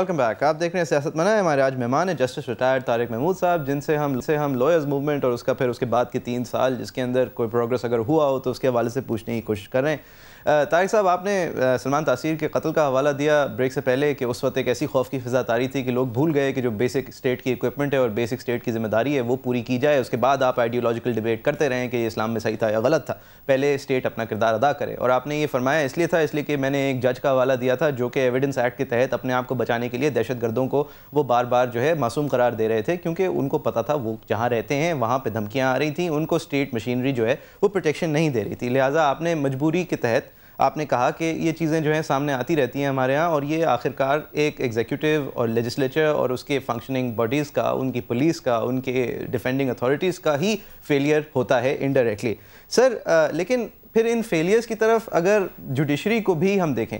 welcome back आप देख रहे हैं सियासत मना है हमारे आज मेहमान हैं जस्टिस रिटायर्ड तारिक महमूद साहब जिनसे हम से हम लॉयर्स मूवमेंट और उसका फिर उसके बाद के तीन साल जिसके अंदर कोई प्रोग्रेस अगर हुआ हो तो उसके हवाले से पूछने की कोशिश कर रहे हैं तारिक साहब आपने सलमान तासीर के कत्ल का हवाला दिया ब्रेक से पहले कि उस वक्त एक ऐसी खौफ की फिजा तारी थी कि लोग भूल गए कि जो बेसिक स्टेट की इक्विपमेंट है और बेसिक स्टेट की जिम्मेदारी है वो पूरी की जाए उसके बाद आप आइडियोलॉजिकल डिबेट करते रहें कि इस्लाम में सही था या गलत था पहले स्टेट अपना किरदार अदा करे और आपने ये फरमाया इसलिए था इसलिए कि मैंने एक जज का हवाला दिया था जो कि एविडेंस एक्ट के तहत अपने आप को बचाने के लिए दहशत गर्दों को वो बार बार जो है मासूम करार दे रहे थे क्योंकि उनको पता था वो जहाँ रहते हैं वहाँ पर धमकियाँ आ रही थी उनको स्टेट मशीनरी जो है वो प्रोटेक्शन नहीं दे रही थी लिहाजा आपने मजबूरी के तहत आपने कहा कि ये चीज़ें जो हैं सामने आती रहती हैं हमारे यहाँ और ये आखिरकार एक एग्जीक्यूटिव और लेजिस्लेचर और उसके फंक्शनिंग बॉडीज़ का उनकी पुलिस का उनके डिफेंडिंग अथॉरिटीज़ का ही फेलियर होता है इनडायरेक्टली सर आ, लेकिन फिर इन फेलियर्स की तरफ अगर जुडिशरी को भी हम देखें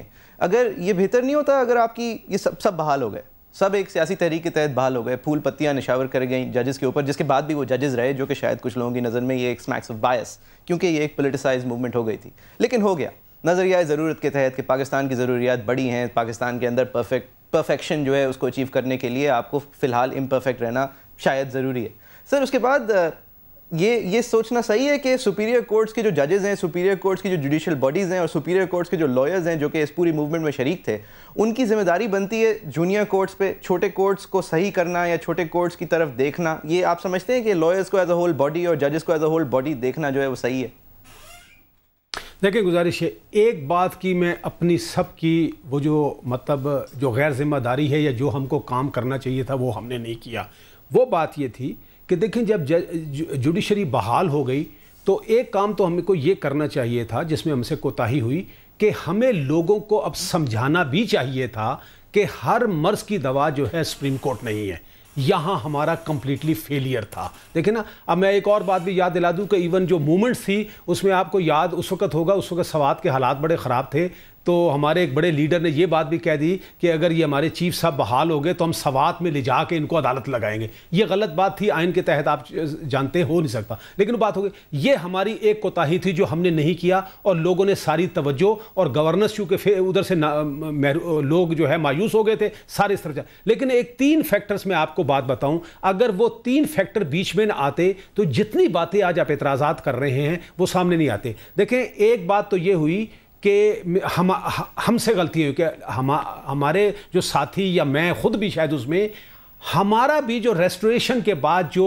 अगर ये बेहतर नहीं होता अगर आपकी ये सब सब बहाल हो गए सब एक सियासी तहरीक के तहत बहाल हो गए फूल पत्तियां निशावर कर गई जजेस के ऊपर जिसके बाद भी वो जजेस रहे जो कि शायद कुछ लोगों की नज़र में ये एक स्मैक्स ऑफ बायस क्योंकि ये एक पोलिटिसाइज मूवमेंट हो गई थी लेकिन हो गया नज़रिया ज़रूरत के तहत कि पाकिस्तान की ज़रूरियात बड़ी हैं पाकिस्तान के अंदर परफेक्ट परफेक्शन जो है उसको अचीव करने के लिए आपको फ़िलहाल इम्परफेक्ट रहना शायद ज़रूरी है सर उसके बाद ये ये सोचना सही है कि सुपीरियर कोर्ट्स के जो जजेज़ हैं सुपीरियर कोर्ट्स की जो जुडिशल बॉडीज़ हैं और सुपीरियर कोर्ट्स के जो लॉयर्स हैं जो कि इस पूरी मूवमेंट में शरीक थे उनकी जिम्मेदारी बनती है जूनियर कोर्ट्स पे छोटे कोर्ट्स को सही करना या छोटे कोर्ट्स की तरफ देखना ये आप समझते हैं कि लॉयर्स को एज अ होल बॉडी और जजेस को एज अ होल बॉडी देखना जो है वो सही है देखिए गुजारिश है एक बात की मैं अपनी सब की वो जो मतलब जो गैर जिम्मेदारी है या जो हमको काम करना चाहिए था वो हमने नहीं किया वो बात ये थी कि देखें जब जुडिशरी बहाल हो गई तो एक काम तो हमको ये करना चाहिए था जिसमें हमसे कोताही हुई कि हमें लोगों को अब समझाना भी चाहिए था कि हर मर्ज़ की दवा जो है सुप्रीम कोर्ट नहीं है यहाँ हमारा कंप्लीटली फेलियर था देखिए ना अब मैं एक और बात भी याद दिला दूं कि इवन जो मूवमेंट्स थी उसमें आपको याद उस वक्त होगा उस वक्त सवाद के हालात बड़े ख़राब थे तो हमारे एक बड़े लीडर ने ये बात भी कह दी कि अगर ये हमारे चीफ साहब बहाल हो गए तो हम सवात में ले जा के इनको अदालत लगाएंगे ये गलत बात थी आइन के तहत आप जानते हो नहीं सकता लेकिन बात हो गई ये हमारी एक कोताही थी जो हमने नहीं किया और लोगों ने सारी तवज्जो और गवर्नेंस चूँकि उधर से लोग जो है मायूस हो गए थे सारे इस तरह लेकिन एक तीन फैक्टर्स में आपको बात बताऊँ अगर वो तीन फैक्टर बीच में ना आते तो जितनी बातें आज आप एतराज़ात कर रहे हैं वो सामने नहीं आते देखें एक बात तो ये हुई कि हम हमसे गलती हुई कि हम हमारे जो साथी या मैं खुद भी शायद उसमें हमारा भी जो रेस्टोरेशन के बाद जो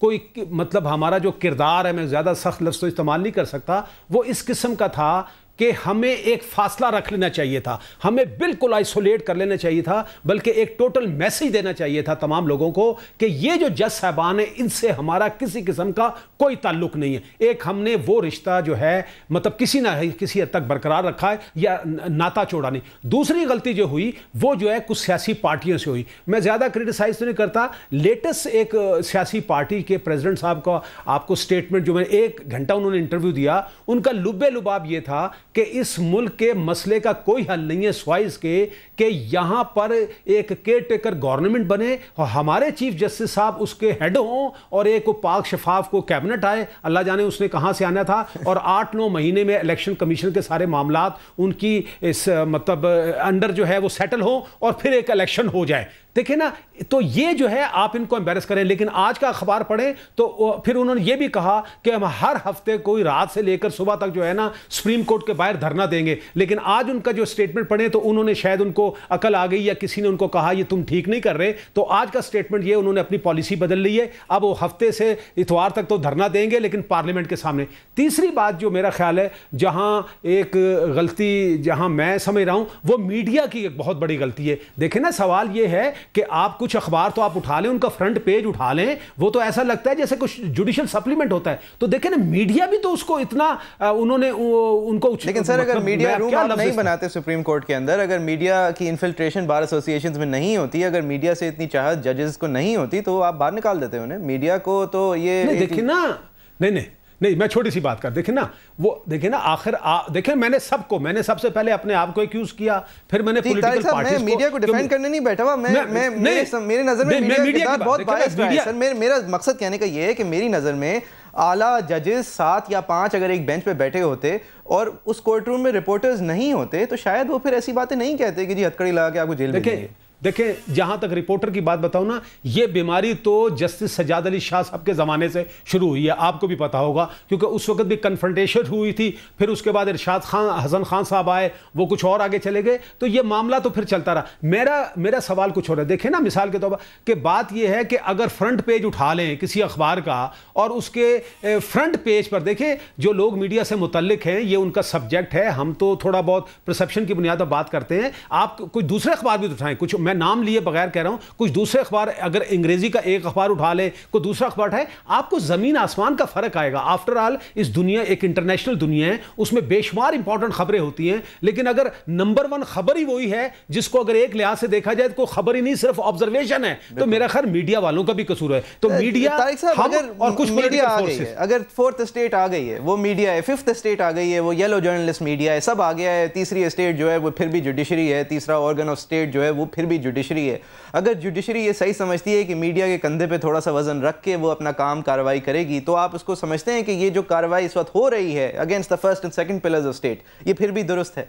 कोई मतलब हमारा जो किरदार है मैं ज़्यादा सख्त लफ्ज़ तो इस्तेमाल नहीं कर सकता वो इस किस्म का था कि हमें एक फासला रख लेना चाहिए था हमें बिल्कुल आइसोलेट कर लेना चाहिए था बल्कि एक टोटल मैसेज देना चाहिए था तमाम लोगों को कि ये जो जज साहबान है इनसे हमारा किसी किस्म का कोई ताल्लुक नहीं है एक हमने वो रिश्ता जो है मतलब किसी ना किसी हद तक बरकरार रखा है या नाता चोड़ा नहीं दूसरी गलती जो हुई वो जो है कुछ सियासी पार्टियों से हुई मैं ज़्यादा क्रिटिसाइज तो नहीं करता लेटेस्ट एक सियासी पार्टी के प्रेजिडेंट साहब का आपको स्टेटमेंट जो मैंने एक घंटा उन्होंने इंटरव्यू दिया उनका लुबे लुबाब ये था कि इस मुल्क के मसले का कोई हल नहीं है स्वाइज के कि यहाँ पर एक केयर टेकर गवर्नमेंट बने और हमारे चीफ जस्टिस साहब उसके हेड हों और एक पाक शफाफ को कैबिनेट आए अल्लाह जाने उसने कहाँ से आना था और आठ नौ महीने में इलेक्शन कमीशन के सारे मामला उनकी इस मतलब अंडर जो है वो सेटल हो और फिर एक इलेक्शन हो जाए देखिए ना तो ये जो है आप इनको एम्बेरस करें लेकिन आज का अखबार पढ़ें तो फिर उन्होंने ये भी कहा कि हम हर हफ्ते कोई रात से लेकर सुबह तक जो है ना सुप्रीम कोर्ट के बाहर धरना देंगे लेकिन आज उनका जो स्टेटमेंट पढ़े तो उन्होंने शायद उनको अकल आ गई या किसी ने उनको कहा ये तुम ठीक नहीं कर रहे तो आज का स्टेटमेंट ये उन्होंने अपनी पॉलिसी बदल ली है अब वो हफ्ते से इतवार तक तो धरना देंगे लेकिन पार्लियामेंट के सामने तीसरी बात जो मेरा ख्याल है जहाँ एक गलती जहाँ मैं समझ रहा हूँ वो मीडिया की एक बहुत बड़ी गलती है देखें ना सवाल ये है कि आप कुछ अखबार तो आप उठा लें उनका फ्रंट पेज उठा लें वो तो ऐसा लगता है जैसे कुछ जुडिशल सप्लीमेंट होता है तो देखें ना मीडिया भी तो उसको इतना उन्होंने उनको लेकिन सर अगर मीडिया मतलब रूम आप नहीं बनाते सुप्रीम कोर्ट के अंदर अगर मीडिया की इन्फिल्ट्रेशन बार एसोसिएशन में नहीं होती अगर मीडिया से इतनी चाहत जजेस को नहीं होती तो आप बाहर निकाल देते उन्हें मीडिया को तो ये देखिए ना नहीं नहीं नहीं मैं छोटी सी बात कर देखे ना वो देखे ना आखिर देखे मैंने सबको मैंने सबसे पहले अपने आप को एक्यूज किया फिर मैंने मीडिया को करने नहीं बैठा हुआ नजर में बहुत मेरा मकसद कहने का यह है कि मेरी नजर में आला जजेस सात या पांच अगर एक बेंच पे बैठे होते और उस कोर्ट रूम में रिपोर्टर्स नहीं होते तो शायद वो फिर ऐसी बातें नहीं कहते कि जी हथकड़ी लगा के आपको जेल में देखें जहां तक रिपोर्टर की बात बताऊं ना ये बीमारी तो जस्टिस सजाद अली शाह साहब के ज़माने से शुरू हुई है आपको भी पता होगा क्योंकि उस वक्त भी कन्फ्रंटेशन हुई थी फिर उसके बाद इरशाद खान हसन खान साहब आए वो कुछ और आगे चले गए तो ये मामला तो फिर चलता रहा मेरा मेरा सवाल कुछ और है देखें ना मिसाल के तौर पर कि बात यह है कि अगर फ्रंट पेज उठा लें किसी अखबार का और उसके फ्रंट पेज पर देखें जो लोग मीडिया से मुतलक हैं ये उनका सब्जेक्ट है हम तो थोड़ा बहुत प्रसप्शन की बुनियाद पर बात करते हैं आप कुछ दूसरे अखबार भी तो उठाएं कुछ मैं मैं नाम लिए बगैर कह रहा हूं कुछ दूसरे अखबार अगर अंग्रेजी का एक अखबार उठा ले कोई दूसरा अखबार उठाए आपको ज़मीन आसमान का फ़र्क आएगा आफ्टर ऑल इस दुनिया एक इंटरनेशनल दुनिया है उसमें बेशुमार इंपॉर्टेंट खबरें होती हैं लेकिन अगर नंबर वन खबर ही वही है जिसको अगर एक लिहाज से देखा जाए तो कोई खबर ही नहीं सिर्फ ऑब्जर्वेशन है तो मेरा खैर मीडिया वालों का भी कसूर है तो मीडिया और कुछ मीडिया अगर फोर्थ स्टेट आ गई है वो मीडिया है फिफ्थ स्टेट आ गई है वो येलो जर्नलिस्ट मीडिया है सब आ गया है तीसरी स्टेट जो है वो फिर भी जुडिशरी है तीसरा ऑर्गन ऑफ स्टेट जो है वो फिर भी जुडिशरी है अगर जुडिशरी ये सही समझती है कि मीडिया के कंधे पे थोड़ा सा वजन रख के वो अपना काम कार्रवाई करेगी तो आप उसको समझते हैं कि ये जो कार्रवाई इस वक्त हो रही है against the first and second pillars of state ये फिर भी दुरुस्त है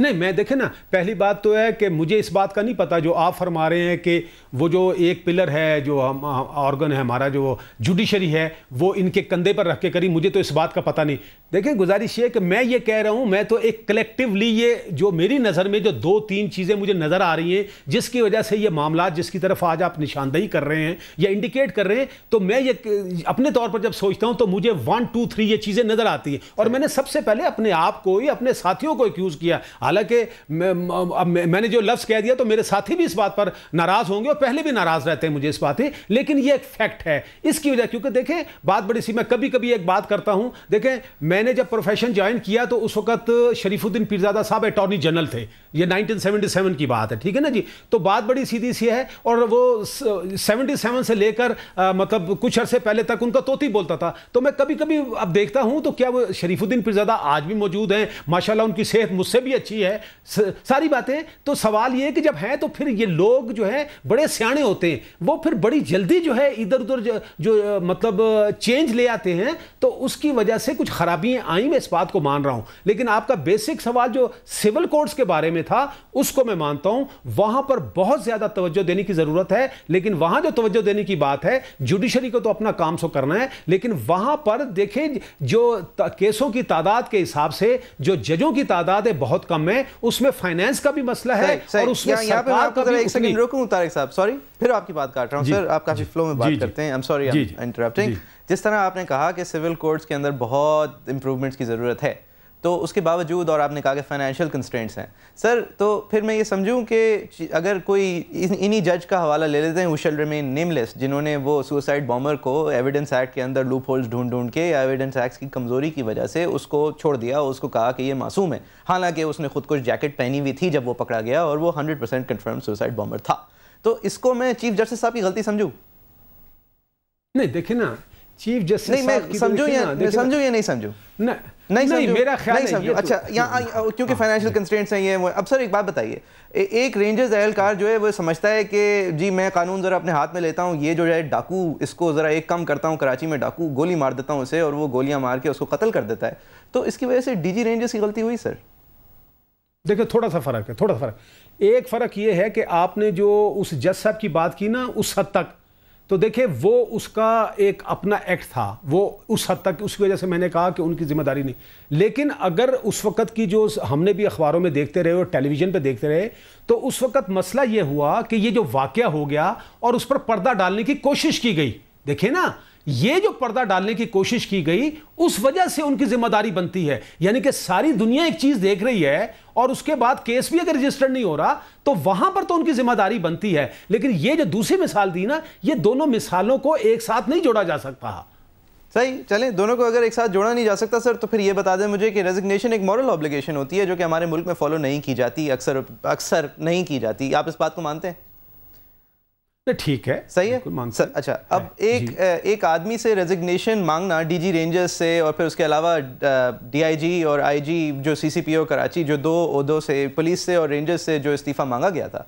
नहीं मैं देखें ना पहली बात तो है कि मुझे इस बात का नहीं पता जो आप फरमा रहे हैं कि वो जो एक पिलर है जो हम ऑर्गन है हमारा जो जुडिशरी है वो इनके कंधे पर रख के करी मुझे तो इस बात का पता नहीं देखिए गुजारिश ये कि मैं ये कह रहा हूँ मैं तो एक कलेक्टिवली ये जो मेरी नज़र में जो दो तीन चीज़ें मुझे नज़र आ रही हैं जिसकी वजह से ये मामला जिसकी तरफ आज आप निशानदेही कर रहे हैं या इंडिकेट कर रहे हैं तो मैं ये अपने तौर पर जब सोचता हूँ तो मुझे वन टू थ्री ये चीज़ें नज़र आती हैं और मैंने सबसे पहले अपने आप को ही अपने साथियों को एक्यूज़ किया हालांकि अब मैंने जो लफ्ज़ कह दिया तो मेरे साथी भी इस बात पर नाराज़ होंगे और पहले भी नाराज़ रहते हैं मुझे इस बात ही लेकिन ये एक फैक्ट है इसकी वजह क्योंकि देखें बात बड़ी सी मैं कभी कभी एक बात करता हूँ देखें मैंने जब प्रोफेशन ज्वाइन किया तो उस वक्त शरीफुद्दीन पीरजादा साहब अटॉर्नी जनरल थे ये 1977 की बात है ठीक है ना जी तो बात बड़ी सीधी सी है और वो 77 से लेकर मतलब कुछ अरसे पहले तक उनका तोती बोलता था तो मैं कभी कभी अब देखता हूँ तो क्या वो शरीफुद्दीन पीरजादा आज भी मौजूद हैं माशाला उनकी सेहत मुझसे भी अच्छी अच्छी है सारी बातें तो सवाल ये कि जब हैं तो फिर ये लोग जो हैं बड़े सियाणे होते हैं वो फिर बड़ी जल्दी जो है इधर उधर जो, जो मतलब चेंज ले आते हैं तो उसकी वजह से कुछ खराबियाँ आई मैं इस बात को मान रहा हूँ लेकिन आपका बेसिक सवाल जो सिविल कोर्ट्स के बारे में था उसको मैं मानता हूँ वहाँ पर बहुत ज़्यादा तवज्जो देने की ज़रूरत है लेकिन वहाँ जो तवज्जो देने की बात है जुडिशरी को तो अपना काम सो करना है लेकिन वहाँ पर देखें जो केसों की तादाद के हिसाब से जो जजों की तादाद है बहुत कम में उसमें फाइनेंस का भी मसला है और उसमें फिर आपकी बात काट रहा हूँ आप काफी फ्लो में बात करते हैं जिस तरह आपने कहा कि सिविल कोर्ट्स के अंदर बहुत इंप्रूवमेंट्स की जरूरत है तो उसके बावजूद और आपने कहा कि फाइनेंशियल कंस्ट्रेंट्स हैं सर तो फिर मैं ये समझूं कि अगर कोई इन्हीं जज का हवाला ले लेते हैं वो शेल रिमेन नेमलेस जिन्होंने वो सुसाइड बॉम्बर को एविडेंस एक्ट के अंदर लूप होल्स ढूंढ ढूंढ के या एविडेंस एक्ट की कमज़ोरी की वजह से उसको छोड़ दिया और उसको कहा कि ये मासूम है हालांकि उसने खुद कुछ जैकेट पहनी हुई थी जब वो पकड़ा गया और वो hundred percent confirm suicide bomber था तो इसको मैं चीफ जस्टिस साहब की गलती समझूँ नहीं देखे ना चीफ जस्टिस नहीं मैं तो समझू या समझू या नहीं समझू ना नहीं, नहीं मेरा ख्याल नहीं समझो अच्छा तो- यहाँ क्योंकि फाइनेंशियल हाँ, कंस्टेंट्स हैं ये अब सर एक बात बताइए एक रेंजर्स एहलकार जो है वो समझता है कि जी मैं कानून ज़रा अपने हाथ में लेता हूँ ये जो है डाकू इसको ज़रा एक कम करता हूँ कराची में डाकू गोली मार देता हूँ उसे और वो गोलियाँ मार के उसको कत्ल कर देता है तो इसकी वजह से डी रेंजर्स की गलती हुई सर देखिए थोड़ा सा फ़र्क है थोड़ा सा फ़र्क एक फ़र्क ये है कि आपने जो उस जज साहब की बात की ना उस हद तक तो देखिए वो उसका एक अपना एक्ट था वो उस हद तक उसकी वजह से मैंने कहा कि उनकी जिम्मेदारी नहीं लेकिन अगर उस वक्त की जो हमने भी अखबारों में देखते रहे और टेलीविज़न पे देखते रहे तो उस वक्त मसला ये हुआ कि ये जो वाक्य हो गया और उस पर पर्दा डालने की कोशिश की गई देखिए ना ये जो पर्दा डालने की कोशिश की गई उस वजह से उनकी जिम्मेदारी बनती है यानी कि सारी दुनिया एक चीज देख रही है और उसके बाद केस भी अगर रजिस्टर्ड नहीं हो रहा तो वहां पर तो उनकी जिम्मेदारी बनती है लेकिन ये जो दूसरी मिसाल दी ना ये दोनों मिसालों को एक साथ नहीं जोड़ा जा सकता सही चलें दोनों को अगर एक साथ जोड़ा नहीं जा सकता सर तो फिर ये बता दें मुझे कि रेजिग्नेशन एक मॉरल ऑब्लिगेशन होती है जो कि हमारे मुल्क में फॉलो नहीं की जाती अक्सर अक्सर नहीं की जाती आप इस बात को मानते हैं तो ठीक है सही है सर अच्छा अब एक एक आदमी से रेजिग्नेशन मांगना डीजी रेंजर्स से और फिर उसके अलावा डीआईजी और आईजी जो सीसीपीओ कराची जो दो उदो से पुलिस से और रेंजर्स से जो इस्तीफ़ा मांगा गया था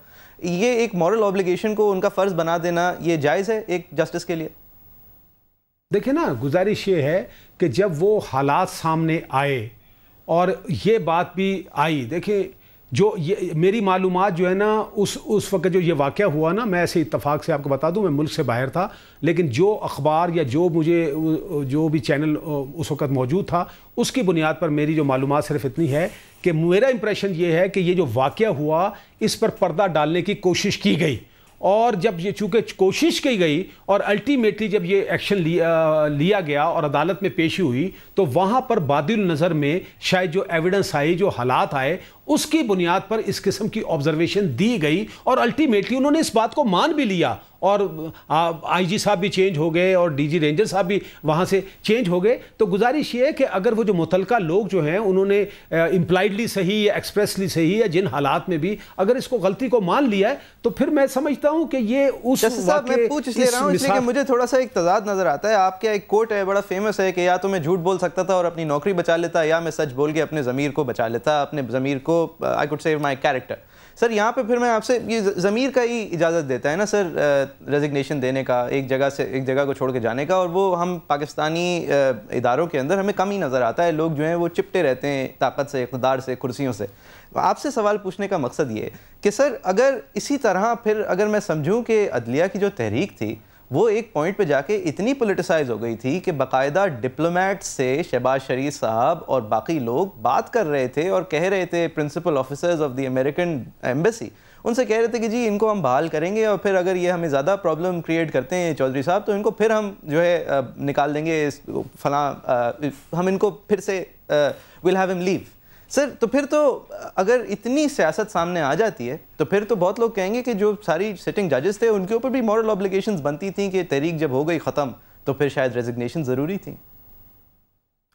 ये एक मॉरल ऑब्लिगेशन को उनका फ़र्ज़ बना देना ये जायज़ है एक जस्टिस के लिए देखिए ना गुजारिश ये है कि जब वो हालात सामने आए और ये बात भी आई देखिए जो ये मेरी मालूम जो है ना उस उस वक्त जो ये वाक़ हुआ ना मैं ऐसे इतफाक़ से आपको बता दूं मैं मुल्क से बाहर था लेकिन जो अखबार या जो मुझे जो भी चैनल उस वक्त मौजूद था उसकी बुनियाद पर मेरी जो मालूम सिर्फ इतनी है कि मेरा इंप्रेशन ये है कि ये जो वाक़ हुआ इस पर पर्दा डालने की कोशिश की गई और जब ये चूँकि कोशिश की गई और अल्टीमेटली जब ये एक्शन लिया, लिया गया और अदालत में पेशी हुई तो वहाँ पर बादल नज़र में शायद जो एविडेंस आई जो हालात आए उसकी बुनियाद पर इस किस्म की ऑब्जर्वेशन दी गई और अल्टीमेटली उन्होंने इस बात को मान भी लिया और आईजी साहब भी चेंज हो गए और डीजी रेंजर साहब भी वहाँ से चेंज हो गए तो गुजारिश ये है कि अगर वो जो मुतलका लोग जो हैं उन्होंने इम्प्लाइडली सही या एक्सप्रेसली सही या जिन हालात में भी अगर इसको गलती को मान लिया है तो फिर मैं समझता हूँ कि ये उस मैं पूछ ले रहा हूँ इसलिए मुझे थोड़ा सा एक तजाद नज़र आता है आपका एक कोर्ट है बड़ा फेमस है कि या तो मैं झूठ बोल सकता था और अपनी नौकरी बचा लेता या मैं सच बोल के अपने ज़मीर को बचा लेता अपने ज़मीर को I could save my character sir यहाँ पे फिर मैं आपसे ये ज़मीर का ही इजाज़त देता है ना सर रेजिग्नेशन uh, देने का एक जगह से एक जगह को छोड़ के जाने का और वो हम पाकिस्तानी uh, इदारों के अंदर हमें कम ही नज़र आता है लोग जो हैं वो चिपटे रहते हैं ताकत से इकदार से कुर्सियों से आपसे सवाल पूछने का मकसद ये कि सर अगर इसी तरह फिर अगर मैं समझूँ कि अदलिया की जो तहरीक थी वो एक पॉइंट पे जाके इतनी पोलिटिसाइज हो गई थी कि बाकायदा डिप्लोमेट से शहबाज शरीफ साहब और बाकी लोग बात कर रहे थे और कह रहे थे principal officers of the American embassy उनसे कह रहे थे कि जी इनको हम बहाल करेंगे और फिर अगर ये हमें ज़्यादा प्रॉब्लम क्रिएट करते हैं चौधरी साहब तो इनको फिर हम जो है निकाल देंगे फला हम इनको फिर से will have him leave sir तो फिर तो अगर इतनी सियासत सामने आ जाती है तो फिर तो बहुत लोग कहेंगे कि जो सारी सिटिंग जजेस थे उनके ऊपर भी मॉरल ऑब्लिगेशन बनती थी कि तहरीक जब हो गई ख़त्म तो फिर शायद रेजिग्नेशन ज़रूरी थी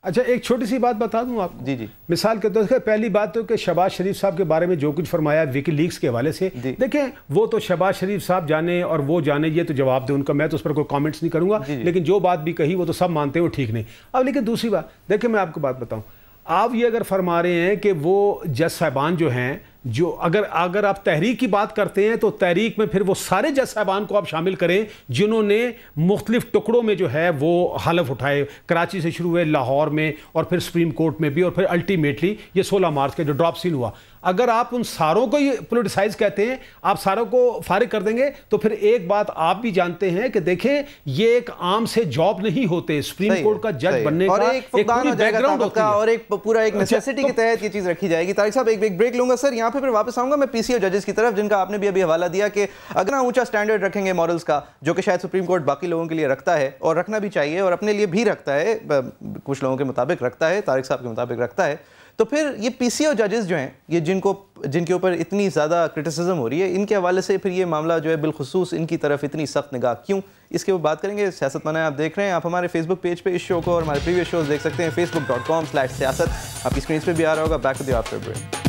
अच्छा एक छोटी सी बात बता दूं आपको जी जी मिसाल के तौर तो पर पहली बात तो कि शबाज शरीफ साहब के बारे में जो कुछ फरमाया विकी लीग्स के हवाले से देखें वो तो शबाज शरीफ साहब जाने और वो जाने ये तो जवाब दे उनका मैं तो उस पर कोई कमेंट्स नहीं करूंगा लेकिन जो बात भी कही वो तो सब मानते वो ठीक नहीं अब लेकिन दूसरी बात देखिए मैं आपको बात बताऊँ आप ये अगर फरमा रहे हैं कि वो जज साहबान जो हैं जो अगर अगर आप तहरीक की बात करते हैं तो तहरीक में फिर वो सारे जज साहबान को आप शामिल करें जिन्होंने मुख्तलिफ टुकड़ों में जो है वो हलफ उठाए कराची से शुरू हुए लाहौर में और फिर सुप्रीम कोर्ट में भी और फिर अल्टीमेटली ये सोलह मार्च का जो ड्रॉप सीन हुआ अगर आप उन सारों को ही पोलिटिसाइज कहते हैं आप सारों को फारिग कर देंगे तो फिर एक बात आप भी जानते हैं कि देखें ये एक आम से जॉब नहीं होते सुप्रीम कोर्ट का जज बनने और का एक, एक बैकग्राउंड होता है और एक पूरा एक नेसेसिटी अच्छा, तो के तहत ये चीज रखी जाएगी तारिक साहब एक, एक ब्रेक लूंगा सर यहाँ पे फिर वापस आऊंगा मैं पीसीओ जजेस की तरफ जिनका आपने भी अभी हवाला दिया कि अगर ऊंचा स्टैंडर्ड रखेंगे मॉरल्स का जो कि शायद सुप्रीम कोर्ट बाकी लोगों के लिए रखता है और रखना भी चाहिए और अपने लिए भी रखता है कुछ लोगों के मुताबिक रखता है तारिक साहब के मुताबिक रखता है तो फिर ये पी सी ओ जजेस जो हैं ये जिनको जिनके ऊपर इतनी ज़्यादा क्रिटिसिज्म हो रही है इनके हवाले से फिर ये मामला जो है बिलखसूस इनकी तरफ इतनी सख्त निगाह क्यों इसके ऊपर बात करेंगे सियासत मनाए आप देख रहे हैं आप हमारे फेसबुक पेज पे इस शो को और हमारे प्रीवियस शोज देख सकते हैं फेसबुक डॉट कॉम स्लैश सियासत आपकी स्क्रीन पर भी आ रहा होगा back to the after break